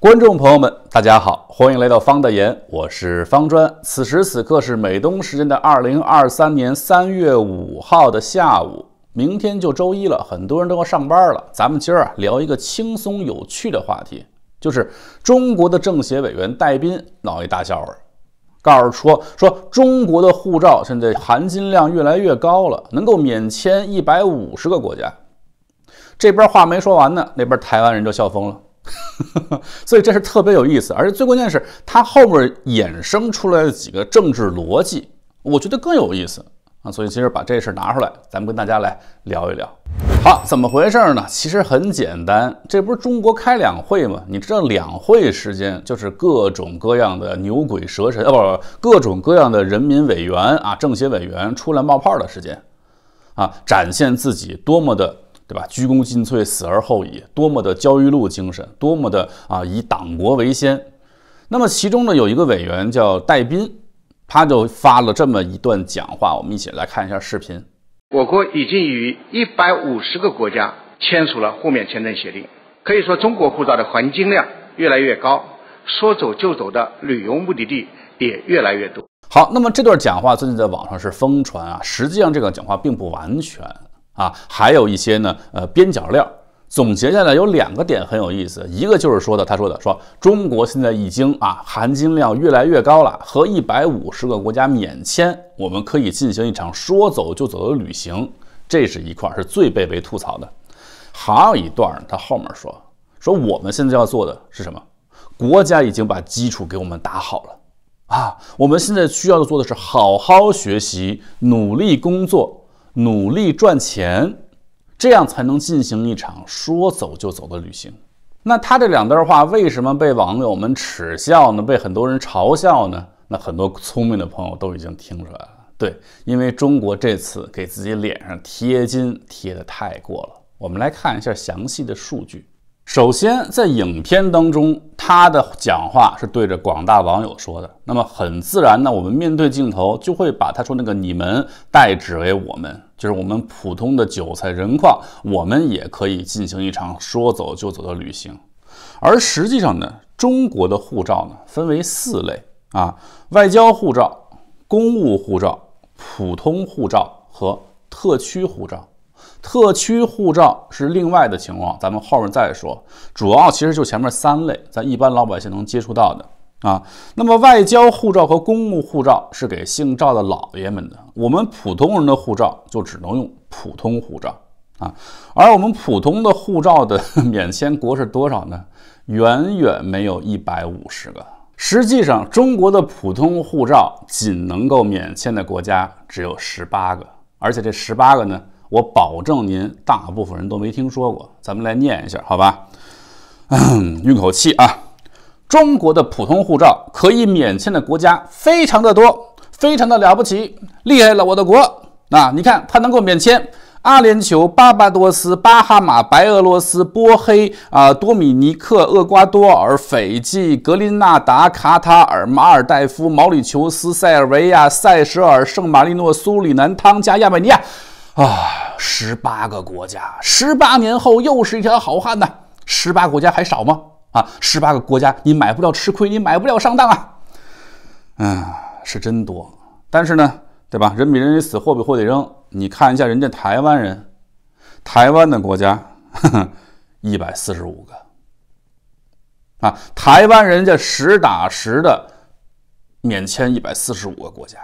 观众朋友们，大家好，欢迎来到方大言，我是方砖。此时此刻是美东时间的二零二三年三月五号的下午，明天就周一了，很多人都要上班了。咱们今儿啊聊一个轻松有趣的话题，就是中国的政协委员戴斌闹一大笑话，告诉说说中国的护照现在含金量越来越高了，能够免签一百五十个国家。这边话没说完呢，那边台湾人就笑疯了。所以这是特别有意思，而且最关键是它后面衍生出来的几个政治逻辑，我觉得更有意思啊。所以其实把这事拿出来，咱们跟大家来聊一聊。好，怎么回事呢？其实很简单，这不是中国开两会吗？你知道两会时间就是各种各样的牛鬼蛇神啊，不，各种各样的人民委员啊、政协委员出来冒泡的时间啊，展现自己多么的。对吧？鞠躬尽瘁，死而后已，多么的焦裕禄精神，多么的啊，以党国为先。那么其中呢，有一个委员叫戴斌，他就发了这么一段讲话，我们一起来看一下视频。我国已经与一百五十个国家签署了互免签证协定，可以说中国护照的含金量越来越高，说走就走的旅游目的地也越来越多。好，那么这段讲话最近在网上是疯传啊，实际上这个讲话并不完全。啊，还有一些呢，呃，边角料。总结下来有两个点很有意思，一个就是说的，他说的说，中国现在已经啊含金量越来越高了，和一百五十个国家免签，我们可以进行一场说走就走的旅行，这是一块是最被被吐槽的。还有一段，他后面说说我们现在要做的是什么？国家已经把基础给我们打好了啊，我们现在需要的做的是好好学习，努力工作。努力赚钱，这样才能进行一场说走就走的旅行。那他这两段话为什么被网友们耻笑呢？被很多人嘲笑呢？那很多聪明的朋友都已经听出来了，对，因为中国这次给自己脸上贴金贴的太过了。我们来看一下详细的数据。首先，在影片当中，他的讲话是对着广大网友说的。那么很自然呢，我们面对镜头就会把他说那个“你们”代指为我们，就是我们普通的韭菜人况，我们也可以进行一场说走就走的旅行。而实际上呢，中国的护照呢分为四类啊：外交护照、公务护照、普通护照和特区护照。特区护照是另外的情况，咱们后面再说。主要其实就前面三类，咱一般老百姓能接触到的啊。那么外交护照和公务护照是给姓赵的老爷们的，我们普通人的护照就只能用普通护照啊。而我们普通的护照的免签国是多少呢？远远没有一百五十个。实际上，中国的普通护照仅能够免签的国家只有十八个，而且这十八个呢。我保证，您大部分人都没听说过。咱们来念一下，好吧？嗯，运口气啊。中国的普通护照可以免签的国家非常的多，非常的了不起，厉害了，我的国！那你看，它能够免签：阿联酋、巴巴多斯、巴哈马、白俄罗斯、波黑、啊、多米尼克、厄瓜多尔、斐济、格林纳达、卡塔尔、马尔代夫、毛里求斯、塞尔维亚、塞舌尔、圣马力诺、苏里南、汤加、亚美尼亚。啊，十八个国家，十八年后又是一条好汉呐！十八国家还少吗？啊，十八个国家，你买不了吃亏，你买不了上当啊！嗯，是真多。但是呢，对吧？人比人得死，货比货得扔。你看一下人家台湾人，台湾的国家 一百四十五个啊，台湾人家实打实的免签一百四十五个国家。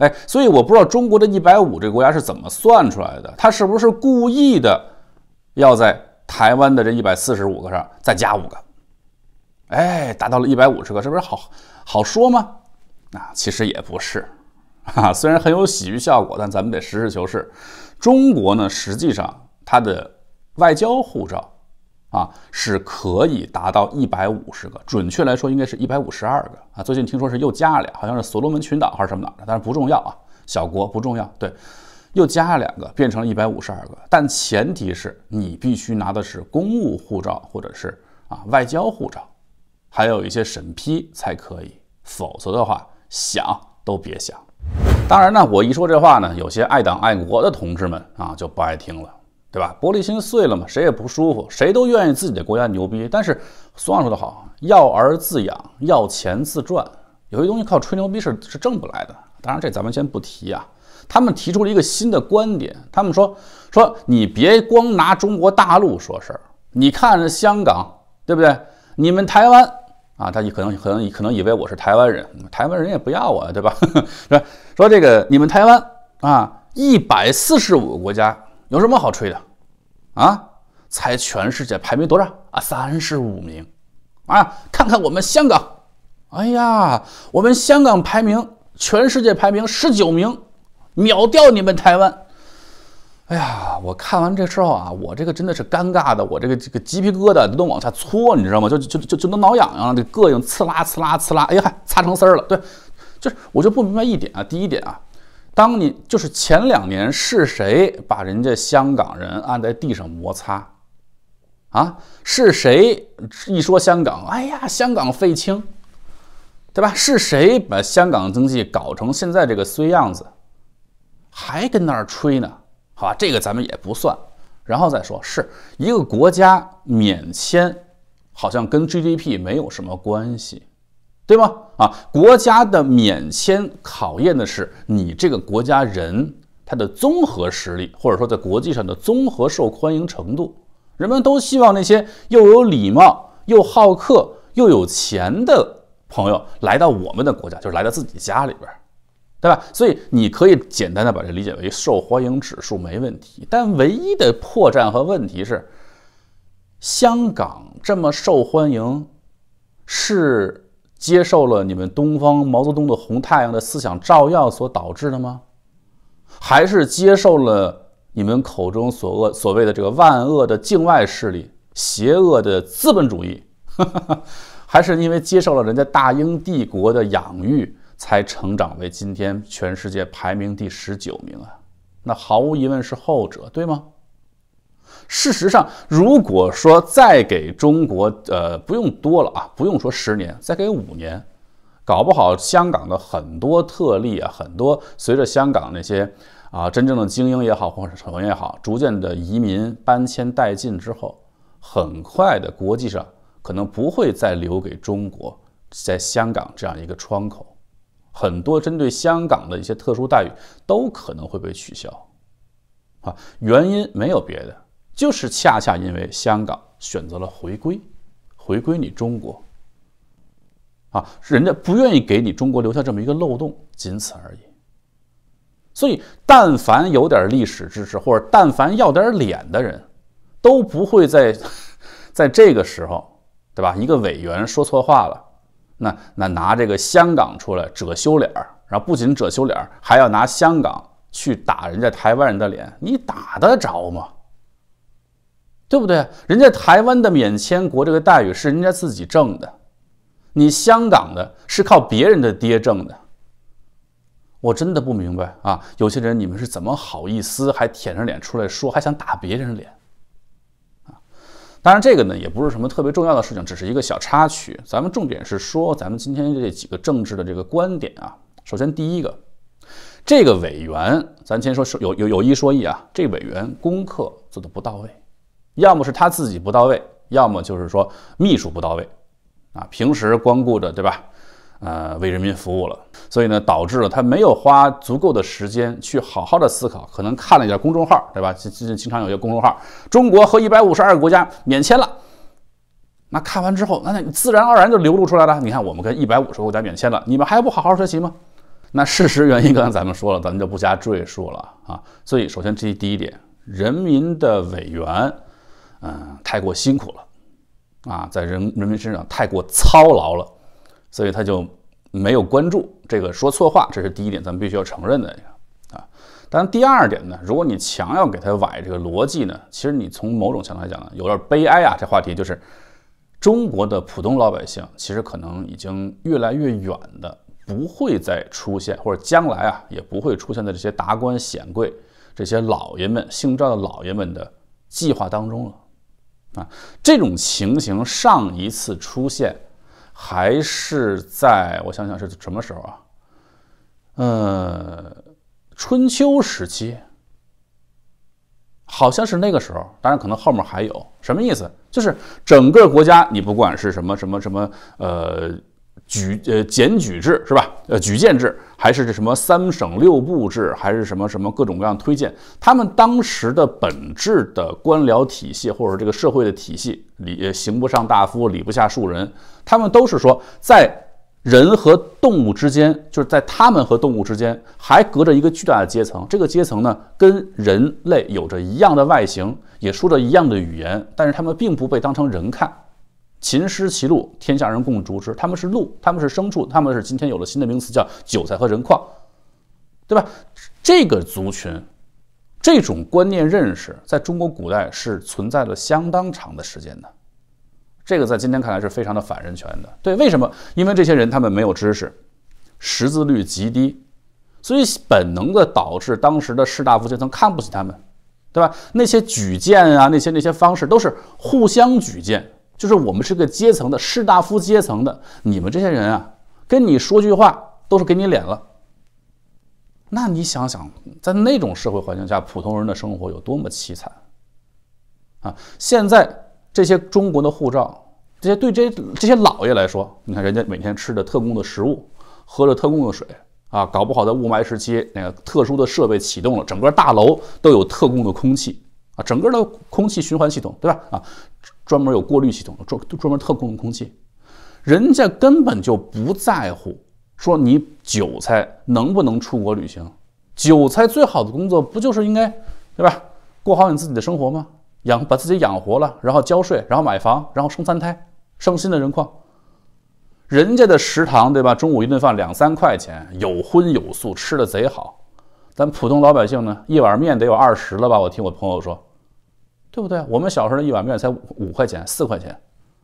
哎，所以我不知道中国的一百五这个国家是怎么算出来的？他是不是故意的要在台湾的这一百四十五个上再加五个？哎，达到了一百五十个，这不是好好说吗？啊，其实也不是，哈，虽然很有喜剧效果，但咱们得实事求是。中国呢，实际上它的外交护照。啊，是可以达到一百五十个，准确来说应该是一百五十二个啊。最近听说是又加了俩，好像是所罗门群岛还是什么的，但是不重要啊，小国不重要。对，又加了两个，变成了一百五十二个。但前提是你必须拿的是公务护照或者是啊外交护照，还有一些审批才可以，否则的话想都别想。当然呢，我一说这话呢，有些爱党爱国的同志们啊就不爱听了。对吧？玻璃心碎了嘛，谁也不舒服，谁都愿意自己的国家牛逼。但是俗话说得好，要儿自养，要钱自赚。有些东西靠吹牛逼是是挣不来的。当然，这咱们先不提啊。他们提出了一个新的观点，他们说说你别光拿中国大陆说事儿，你看香港，对不对？你们台湾啊，他可能可能可能以为我是台湾人，台湾人也不要我，对吧？说 说这个你们台湾啊，一百四十五个国家。有什么好吹的，啊？才全世界排名多少啊？三十五名，啊！看看我们香港，哎呀，我们香港排名全世界排名十九名，秒掉你们台湾。哎呀，我看完这之后啊，我这个真的是尴尬的，我这个这个鸡皮疙瘩都往下搓，你知道吗？就就就就能挠痒痒了，这膈应刺啦刺啦刺啦，哎呀，擦成丝儿了。对，就是我就不明白一点啊，第一点啊。当年就是前两年是谁把人家香港人按在地上摩擦啊？是谁一说香港，哎呀，香港废青，对吧？是谁把香港经济搞成现在这个衰样子，还跟那儿吹呢？好吧，这个咱们也不算。然后再说，是一个国家免签，好像跟 GDP 没有什么关系。对吧？啊，国家的免签考验的是你这个国家人他的综合实力，或者说在国际上的综合受欢迎程度。人们都希望那些又有礼貌又好客又有钱的朋友来到我们的国家，就是来到自己家里边，对吧？所以你可以简单的把这理解为受欢迎指数没问题。但唯一的破绽和问题是，香港这么受欢迎，是。接受了你们东方毛泽东的红太阳的思想照耀所导致的吗？还是接受了你们口中所恶所谓的这个万恶的境外势力、邪恶的资本主义？还是因为接受了人家大英帝国的养育，才成长为今天全世界排名第十九名啊？那毫无疑问是后者，对吗？事实上，如果说再给中国，呃，不用多了啊，不用说十年，再给五年，搞不好香港的很多特例啊，很多随着香港那些啊真正的精英也好，或者什么也好，逐渐的移民搬迁殆尽之后，很快的国际上可能不会再留给中国在香港这样一个窗口，很多针对香港的一些特殊待遇都可能会被取消，啊，原因没有别的。就是恰恰因为香港选择了回归，回归你中国，啊，人家不愿意给你中国留下这么一个漏洞，仅此而已。所以，但凡有点历史知识或者但凡要点脸的人，都不会在 在这个时候，对吧？一个委员说错话了，那那拿这个香港出来遮羞脸儿，然后不仅遮羞脸儿，还要拿香港去打人家台湾人的脸，你打得着吗？对不对？人家台湾的免签国这个待遇是人家自己挣的，你香港的是靠别人的爹挣的。我真的不明白啊！有些人你们是怎么好意思还舔着脸出来说，还想打别人脸啊？当然，这个呢也不是什么特别重要的事情，只是一个小插曲。咱们重点是说咱们今天这几个政治的这个观点啊。首先，第一个，这个委员，咱先说说有有有一说一啊，这委员功课做的不到位。要么是他自己不到位，要么就是说秘书不到位，啊，平时光顾着对吧，呃，为人民服务了，所以呢，导致了他没有花足够的时间去好好的思考，可能看了一下公众号，对吧？就就经常有些公众号，中国和一百五十二个国家免签了，那看完之后，那那自然而然就流露出来了。你看，我们跟一百五十个国家免签了，你们还不好好学习吗？那事实原因，刚才咱们说了，咱们就不加赘述了啊。所以，首先这第一点，人民的委员。嗯，太过辛苦了，啊，在人人民身上太过操劳了，所以他就没有关注这个说错话，这是第一点，咱们必须要承认的啊。但第二点呢，如果你强要给他歪这个逻辑呢，其实你从某种角度来讲呢，有点悲哀啊。这话题就是，中国的普通老百姓其实可能已经越来越远的，不会再出现，或者将来啊也不会出现在这些达官显贵、这些老爷们姓赵的老爷们的计划当中了。啊，这种情形上一次出现还是在我想想是什么时候啊？呃，春秋时期，好像是那个时候。当然，可能后面还有。什么意思？就是整个国家，你不管是什么什么什么，呃。举呃检举制是吧？呃举荐制还是这什么三省六部制，还是什么什么各种各样推荐？他们当时的本质的官僚体系，或者这个社会的体系，礼行不上大夫，礼不下庶人。他们都是说，在人和动物之间，就是在他们和动物之间，还隔着一个巨大的阶层。这个阶层呢，跟人类有着一样的外形，也说着一样的语言，但是他们并不被当成人看。秦失其鹿，天下人共逐之。他们是鹿，他们是牲畜，他们是今天有了新的名词叫韭菜和人矿，对吧？这个族群，这种观念认识，在中国古代是存在了相当长的时间的。这个在今天看来是非常的反人权的，对？为什么？因为这些人他们没有知识，识字率极低，所以本能的导致当时的士大夫阶层看不起他们，对吧？那些举荐啊，那些那些方式都是互相举荐。就是我们是个阶层的士大夫阶层的，你们这些人啊，跟你说句话都是给你脸了。那你想想，在那种社会环境下，普通人的生活有多么凄惨啊！现在这些中国的护照，这些对这这些老爷来说，你看人家每天吃着特供的食物，喝着特供的水啊，搞不好在雾霾时期，那个特殊的设备启动了，整个大楼都有特供的空气啊，整个的空气循环系统，对吧？啊。专门有过滤系统的，专专门特供空气，人家根本就不在乎说你韭菜能不能出国旅行。韭菜最好的工作不就是应该对吧，过好你自己的生活吗？养把自己养活了，然后交税，然后买房，然后生三胎，生新的人矿。人家的食堂对吧，中午一顿饭两三块钱，有荤有素，吃的贼好。咱普通老百姓呢，一碗面得有二十了吧？我听我朋友说。对不对？我们小时候的一碗面才五块钱、四块钱，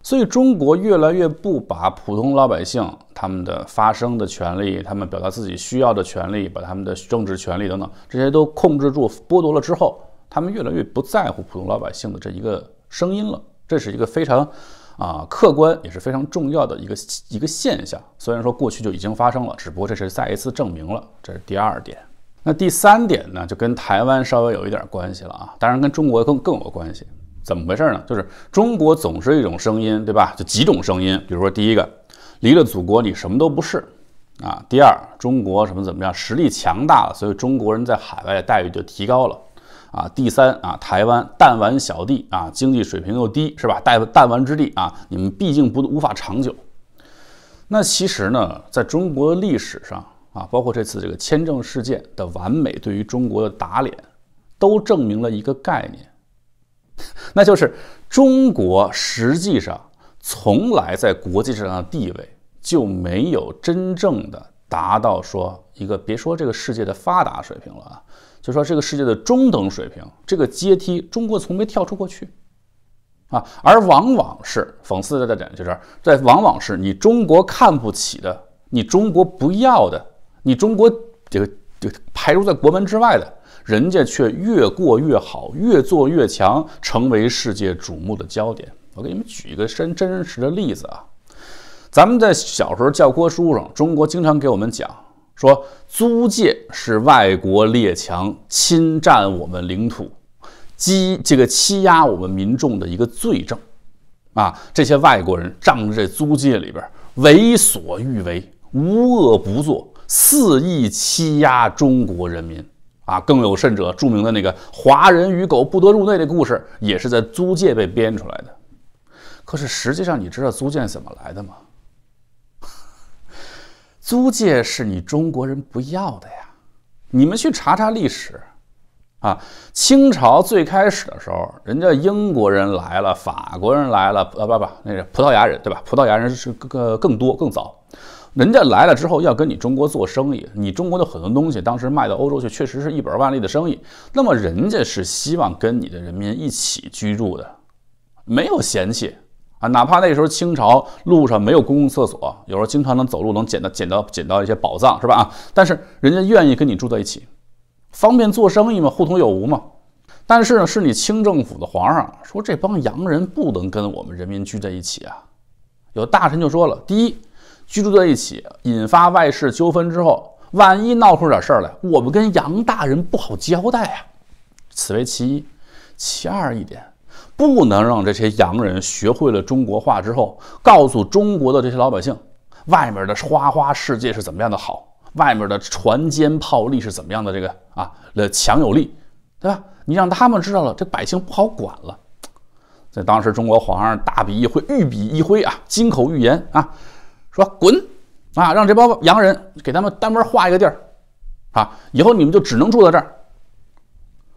所以中国越来越不把普通老百姓他们的发声的权利、他们表达自己需要的权利、把他们的政治权利等等这些都控制住、剥夺了之后，他们越来越不在乎普通老百姓的这一个声音了。这是一个非常啊客观也是非常重要的一个一个现象。虽然说过去就已经发生了，只不过这是再一次证明了，这是第二点。那第三点呢，就跟台湾稍微有一点关系了啊，当然跟中国更更有关系。怎么回事呢？就是中国总是一种声音，对吧？就几种声音，比如说第一个，离了祖国你什么都不是啊；第二，中国什么怎么样，实力强大了，所以中国人在海外的待遇就提高了啊；第三啊，台湾弹丸小地啊，经济水平又低，是吧？弹弹丸之地啊，你们毕竟不无法长久。那其实呢，在中国历史上。啊，包括这次这个签证事件的完美对于中国的打脸，都证明了一个概念，那就是中国实际上从来在国际上的地位就没有真正的达到说一个别说这个世界的发达水平了，啊，就说这个世界的中等水平，这个阶梯中国从没跳出过去，啊，而往往是讽刺的点，就是在往往是你中国看不起的，你中国不要的。你中国这个这个排除在国门之外的，人家却越过越好，越做越强，成为世界瞩目的焦点。我给你们举一个真真实的例子啊，咱们在小时候教科书上，中国经常给我们讲说，租界是外国列强侵占我们领土，欺这个欺压我们民众的一个罪证，啊，这些外国人仗着这租界里边为所欲为，无恶不作。肆意欺压中国人民啊！更有甚者，著名的那个“华人与狗不得入内”的故事，也是在租界被编出来的。可是实际上，你知道租界怎么来的吗？租界是你中国人不要的呀！你们去查查历史啊！清朝最开始的时候，人家英国人来了，法国人来了，呃，不不，那是葡萄牙人，对吧？葡萄牙人是更更多、更早。人家来了之后要跟你中国做生意，你中国的很多东西当时卖到欧洲，去，确实是一本万利的生意。那么人家是希望跟你的人民一起居住的，没有嫌弃啊，哪怕那时候清朝路上没有公共厕所，有时候经常能走路能捡到捡到捡到一些宝藏是吧？啊，但是人家愿意跟你住在一起，方便做生意嘛，互通有无嘛。但是呢，是你清政府的皇上说这帮洋人不能跟我们人民聚在一起啊。有大臣就说了，第一。居住在一起，引发外事纠纷之后，万一闹出点事儿来，我们跟洋大人不好交代啊。此为其一。其二一点，不能让这些洋人学会了中国话之后，告诉中国的这些老百姓，外面的花花世界是怎么样的好，外面的船坚炮利是怎么样的这个啊，那强有力，对吧？你让他们知道了，这百姓不好管了。在当时，中国皇上大笔一挥，御笔一挥啊，金口玉言啊。说滚，啊！让这帮洋人给他们单门划一个地儿，啊！以后你们就只能住在这儿。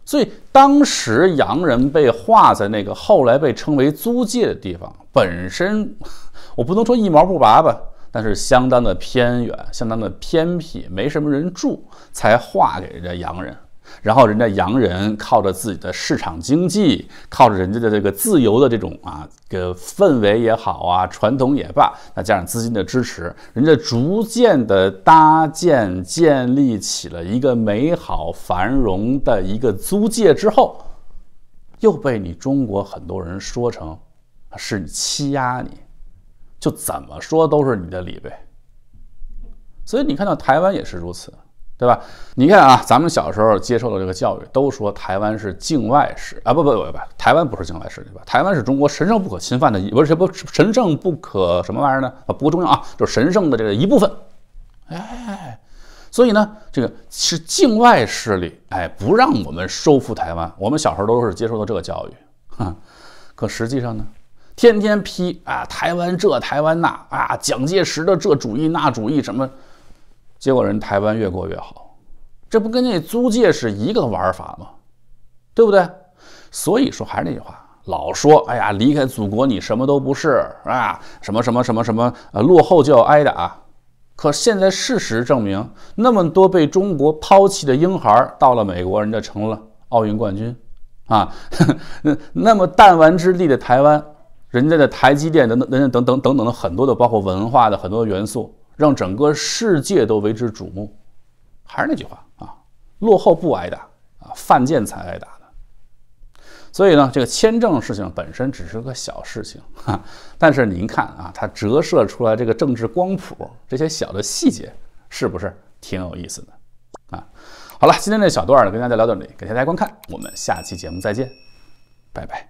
所以当时洋人被划在那个后来被称为租界的地方，本身我不能说一毛不拔吧，但是相当的偏远，相当的偏僻，没什么人住，才划给这洋人。然后人家洋人靠着自己的市场经济，靠着人家的这个自由的这种啊个氛围也好啊，传统也罢，那加上资金的支持，人家逐渐的搭建建立起了一个美好繁荣的一个租界之后，又被你中国很多人说成是你欺压你，就怎么说都是你的理呗。所以你看到台湾也是如此。对吧？你看啊，咱们小时候接受的这个教育，都说台湾是境外势力啊，不不不不，台湾不是境外势力，对吧？台湾是中国神圣不可侵犯的，不是不神圣不可什么玩意儿呢？啊，不重要啊，就是神圣的这个一部分。哎，所以呢，这个是境外势力，哎，不让我们收复台湾。我们小时候都是接受的这个教育，哈。可实际上呢，天天批啊，台湾这台湾那啊，蒋介石的这主义那主义什么。结果人台湾越过越好，这不跟那租界是一个玩法吗？对不对？所以说还是那句话，老说哎呀，离开祖国你什么都不是啊，什么什么什么什么，呃，落后就要挨打。可现在事实证明，那么多被中国抛弃的婴孩到了美国，人家成了奥运冠军啊。那么弹丸之地的台湾，人家的台积电等等，人家等等等等的很多的，包括文化的很多元素。让整个世界都为之瞩目，还是那句话啊，落后不挨打啊，犯贱才挨打的。所以呢，这个签证事情本身只是个小事情哈，但是您看啊，它折射出来这个政治光谱，这些小的细节是不是挺有意思的啊？好了，今天这小段呢，跟大家聊到这里，感谢大家观看，我们下期节目再见，拜拜。